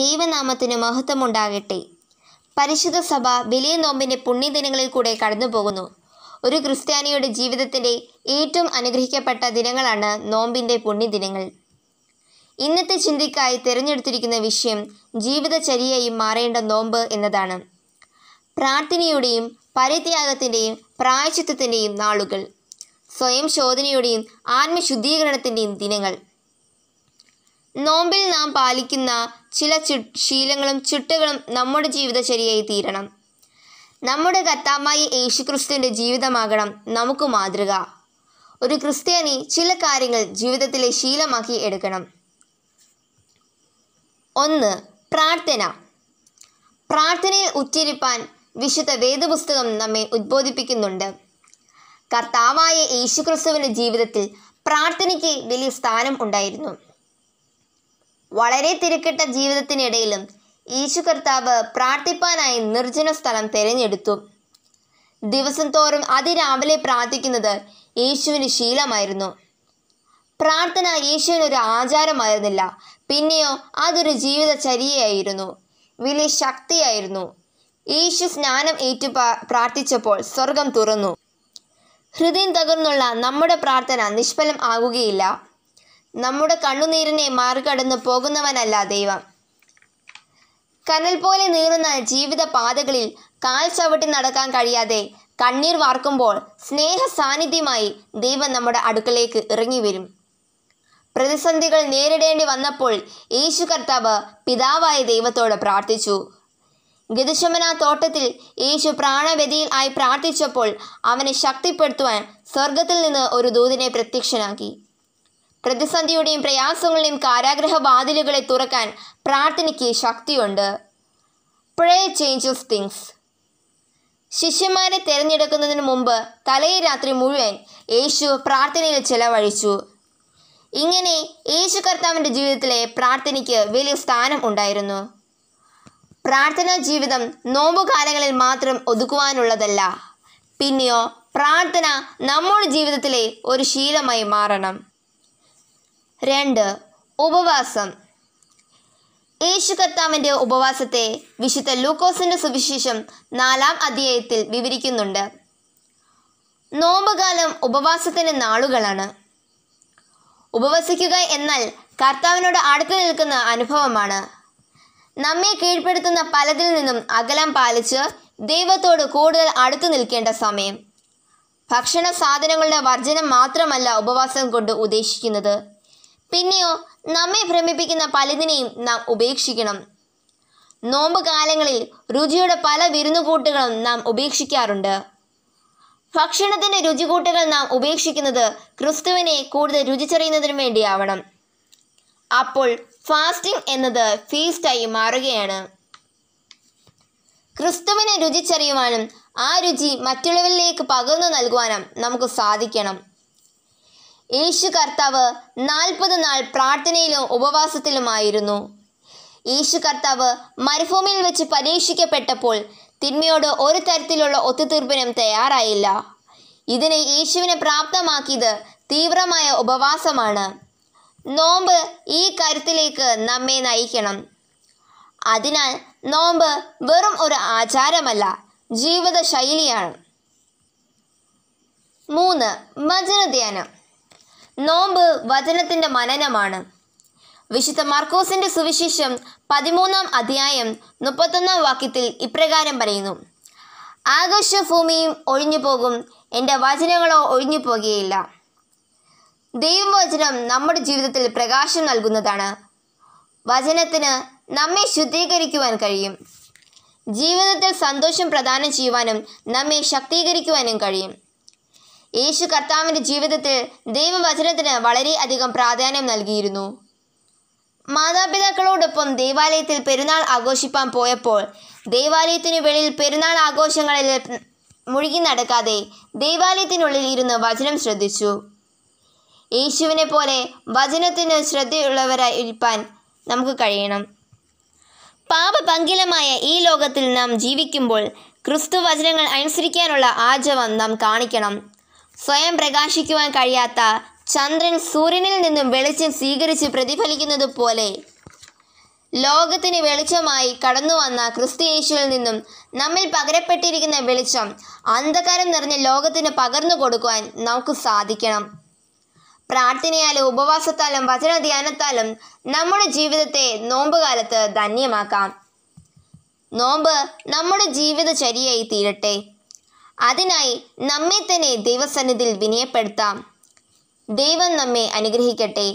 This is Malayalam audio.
ദൈവനാമത്തിന് മഹത്വമുണ്ടാകട്ടെ പരിശുദ്ധ സഭ വലിയ നോമ്പിൻ്റെ പുണ്യദിനങ്ങളിൽ കൂടെ കടന്നു പോകുന്നു ഒരു ക്രിസ്ത്യാനിയുടെ ജീവിതത്തിൻ്റെ ഏറ്റവും അനുഗ്രഹിക്കപ്പെട്ട ദിനങ്ങളാണ് നോമ്പിൻ്റെ പുണ്യദിനങ്ങൾ ഇന്നത്തെ ചിന്തയ്ക്കായി തിരഞ്ഞെടുത്തിരിക്കുന്ന വിഷയം ജീവിതചര്യയും മാറേണ്ട നോമ്പ് എന്നതാണ് പ്രാർത്ഥനയുടെയും പരിത്യാഗത്തിൻ്റെയും പ്രായച്ചിത്വത്തിൻ്റെയും നാളുകൾ സ്വയം ശോധനയുടെയും ആത്മശുദ്ധീകരണത്തിൻ്റെയും ദിനങ്ങൾ നോമ്പിൽ നാം പാലിക്കുന്ന ചില ശീലങ്ങളും ചിട്ടകളും നമ്മുടെ ജീവിതചര്യയായി തീരണം നമ്മുടെ കത്താമായി യേശുക്രിസ്തുവിൻ്റെ ജീവിതമാകണം നമുക്ക് മാതൃക ഒരു ക്രിസ്ത്യാനി ചില കാര്യങ്ങൾ ജീവിതത്തിലെ ശീലമാക്കി എടുക്കണം ഒന്ന് പ്രാർത്ഥന പ്രാർത്ഥനയിൽ ഉച്ചരിപ്പാൻ വിശുദ്ധ വേദപുസ്തകം നമ്മെ ഉദ്ബോധിപ്പിക്കുന്നുണ്ട് കർത്താവായ യേശുക്രിസ്തുവിൻ്റെ ജീവിതത്തിൽ പ്രാർത്ഥനയ്ക്ക് വലിയ സ്ഥാനം ഉണ്ടായിരുന്നു വളരെ തിരക്കിട്ട ജീവിതത്തിനിടയിലും യേശു കർത്താവ് പ്രാർത്ഥിപ്പാനായി നിർജ്ജന സ്ഥലം തിരഞ്ഞെടുത്തു ദിവസം തോറും അതിരാവിലെ പ്രാർത്ഥിക്കുന്നത് യേശുവിന് ശീലമായിരുന്നു പ്രാർത്ഥന യേശുവിനൊരു ആചാരമായിരുന്നില്ല പിന്നെയോ അതൊരു ജീവിതചര്യയായിരുന്നു വലിയ ശക്തിയായിരുന്നു യേശു സ്നാനം ഏറ്റു പ്രാർത്ഥിച്ചപ്പോൾ സ്വർഗം തുറന്നു ഹൃദയം തകർന്നുള്ള നമ്മുടെ പ്രാർത്ഥന നിഷ്ഫലം ആകുകയില്ല നമ്മുടെ കണ്ണുനീരിനെ മാറികടന്നു പോകുന്നവനല്ല ദൈവം കനൽ പോലെ നീറുന്ന ജീവിത പാതകളിൽ കാൽ ചവിട്ടി നടക്കാൻ കഴിയാതെ കണ്ണീർ വാർക്കുമ്പോൾ സ്നേഹ സാന്നിധ്യമായി ദൈവം നമ്മുടെ അടുക്കളേക്ക് ഇറങ്ങി വരും പ്രതിസന്ധികൾ നേരിടേണ്ടി വന്നപ്പോൾ യേശു കർത്താവ് പിതാവായ ദൈവത്തോട് പ്രാർത്ഥിച്ചു ഗതിശമന തോട്ടത്തിൽ യേശു പ്രാണവ്യതിയിൽ ആയി പ്രാർത്ഥിച്ചപ്പോൾ അവനെ ശക്തിപ്പെടുത്തുവാൻ സ്വർഗത്തിൽ നിന്ന് ഒരു ദൂതിനെ പ്രത്യക്ഷനാക്കി പ്രതിസന്ധിയുടെയും പ്രയാസങ്ങളുടെയും കാരാഗ്രഹ വാതിലുകളെ തുറക്കാൻ പ്രാർത്ഥനയ്ക്ക് ശക്തിയുണ്ട് പ്രേ ചേഞ്ചസ് തിങ്സ് ശിഷ്യന്മാരെ തിരഞ്ഞെടുക്കുന്നതിന് മുമ്പ് തലേ രാത്രി മുഴുവൻ യേശു പ്രാർത്ഥനയിൽ ചെലവഴിച്ചു ഇങ്ങനെ യേശു കർത്താവിൻ്റെ ജീവിതത്തിലെ പ്രാർത്ഥനയ്ക്ക് വലിയ സ്ഥാനം ഉണ്ടായിരുന്നു പ്രാർത്ഥനാ ജീവിതം നോമ്പുകാലങ്ങളിൽ മാത്രം ഒതുക്കുവാനുള്ളതല്ല പിന്നെയോ പ്രാർത്ഥന നമ്മുടെ ജീവിതത്തിലെ ഒരു ശീലമായി മാറണം രണ്ട് ഉപവാസം യേശു കർത്താവിൻ്റെ ഉപവാസത്തെ വിശുദ്ധ ലൂക്കോസിൻ്റെ സുവിശേഷം നാലാം അധ്യായത്തിൽ വിവരിക്കുന്നുണ്ട് നോമ്പുകാലം ഉപവാസത്തിൻ്റെ നാളുകളാണ് ഉപവസിക്കുക എന്നാൽ കർത്താവിനോട് അടുത്ത് നിൽക്കുന്ന അനുഭവമാണ് നമ്മെ കീഴ്പ്പെടുത്തുന്ന പലതിൽ നിന്നും അകലം പാലിച്ച് ദൈവത്തോട് കൂടുതൽ അടുത്തു നിൽക്കേണ്ട സമയം ഭക്ഷണ സാധനങ്ങളുടെ വർജനം മാത്രമല്ല ഉപവാസം കൊണ്ട് ഉദ്ദേശിക്കുന്നത് പിന്നെയോ നമ്മെ ഭ്രമിപ്പിക്കുന്ന പലതിനെയും നാം ഉപേക്ഷിക്കണം നോമ്പ് കാലങ്ങളിൽ രുചിയുടെ പല വിരുന്നുകൂട്ടുകളും നാം ഉപേക്ഷിക്കാറുണ്ട് ഭക്ഷണത്തിൻ്റെ രുചികൂട്ടുകൾ നാം ഉപേക്ഷിക്കുന്നത് ക്രിസ്തുവിനെ കൂടുതൽ രുചിച്ചറിയുന്നതിനു വേണ്ടിയാവണം അപ്പോൾ ഫാസ്റ്റിംഗ് എന്നത് ഫീസ്റ്റായി മാറുകയാണ് ക്രിസ്തുവിനെ രുചിച്ചറിയുവാനും ആ രുചി മറ്റുള്ളവരിലേക്ക് പകർന്നു നൽകുവാനും നമുക്ക് സാധിക്കണം യേശു കർത്താവ് നാൽപ്പത് നാൾ പ്രാർത്ഥനയിലും ഉപവാസത്തിലുമായിരുന്നു യേശു കർത്താവ് മരുഭൂമിയിൽ വെച്ച് പരീക്ഷിക്കപ്പെട്ടപ്പോൾ തിന്മയോട് ഒരു തരത്തിലുള്ള ഒത്തുതീർപ്പിനും തയ്യാറായില്ല ഇതിനെ യേശുവിനെ പ്രാപ്തമാക്കിയത് തീവ്രമായ ഉപവാസമാണ് നോമ്പ് ഈ കരുത്തിലേക്ക് നമ്മെ നയിക്കണം അതിനാൽ നോമ്പ് വെറും ഒരു ആചാരമല്ല ജീവിത ശൈലിയാണ് മൂന്ന് വചനധ്യാനം നോമ്പ് വചനത്തിൻ്റെ മനനമാണ് വിശുദ്ധ മാർക്കോസിന്റെ സുവിശേഷം പതിമൂന്നാം അധ്യായം മുപ്പത്തൊന്നാം വാക്യത്തിൽ ഇപ്രകാരം പറയുന്നു ആകാശഭൂമിയും ഒഴിഞ്ഞു പോകും എൻ്റെ വചനങ്ങളോ ഒഴിഞ്ഞു പോകുകയില്ല ദൈവവചനം നമ്മുടെ ജീവിതത്തിൽ പ്രകാശം നൽകുന്നതാണ് വചനത്തിന് നമ്മെ ശുദ്ധീകരിക്കുവാൻ കഴിയും ജീവിതത്തിൽ സന്തോഷം പ്രദാനം ചെയ്യുവാനും നമ്മെ ശക്തീകരിക്കുവാനും കഴിയും യേശു കർത്താവിൻ്റെ ജീവിതത്തിൽ ദൈവവചനത്തിന് വളരെയധികം പ്രാധാന്യം നൽകിയിരുന്നു മാതാപിതാക്കളോടൊപ്പം ദേവാലയത്തിൽ പെരുന്നാൾ ആഘോഷിപ്പാൻ പോയപ്പോൾ ദേവാലയത്തിനു വെളിയിൽ പെരുന്നാൾ ആഘോഷങ്ങളിൽ മുഴുകി നടക്കാതെ ദേവാലയത്തിനുള്ളിൽ ഇരുന്ന് വചനം ശ്രദ്ധിച്ചു യേശുവിനെ പോലെ വചനത്തിന് ശ്രദ്ധയുള്ളവരായി ഇരിപ്പാൻ നമുക്ക് കഴിയണം പാപപങ്കിലമായ ഈ ലോകത്തിൽ നാം ജീവിക്കുമ്പോൾ ക്രിസ്തു വചനങ്ങൾ അനുസരിക്കാനുള്ള ആചവം നാം കാണിക്കണം സ്വയം പ്രകാശിക്കുവാൻ കഴിയാത്ത ചന്ദ്രൻ സൂര്യനിൽ നിന്നും വെളിച്ചം സ്വീകരിച്ച് പ്രതിഫലിക്കുന്നത് പോലെ ലോകത്തിന് വെളിച്ചമായി കടന്നു വന്ന ക്രിസ്തുയേശുവിൽ നിന്നും നമ്മിൽ പകരപ്പെട്ടിരിക്കുന്ന വെളിച്ചം അന്ധകാരം നിറഞ്ഞ ലോകത്തിന് പകർന്നു കൊടുക്കുവാൻ നമുക്ക് സാധിക്കണം പ്രാർത്ഥനയാലും ഉപവാസത്താലും വചനധ്യാനത്താലും നമ്മുടെ ജീവിതത്തെ നോമ്പുകാലത്ത് ധന്യമാക്കാം നോമ്പ് നമ്മുടെ ജീവിതചര്യയായി തീരട്ടെ അതിനായി നമ്മെ തന്നെ ദൈവസന്നിധിയിൽ വിനയപ്പെടുത്താം ദൈവം നമ്മെ അനുഗ്രഹിക്കട്ടെ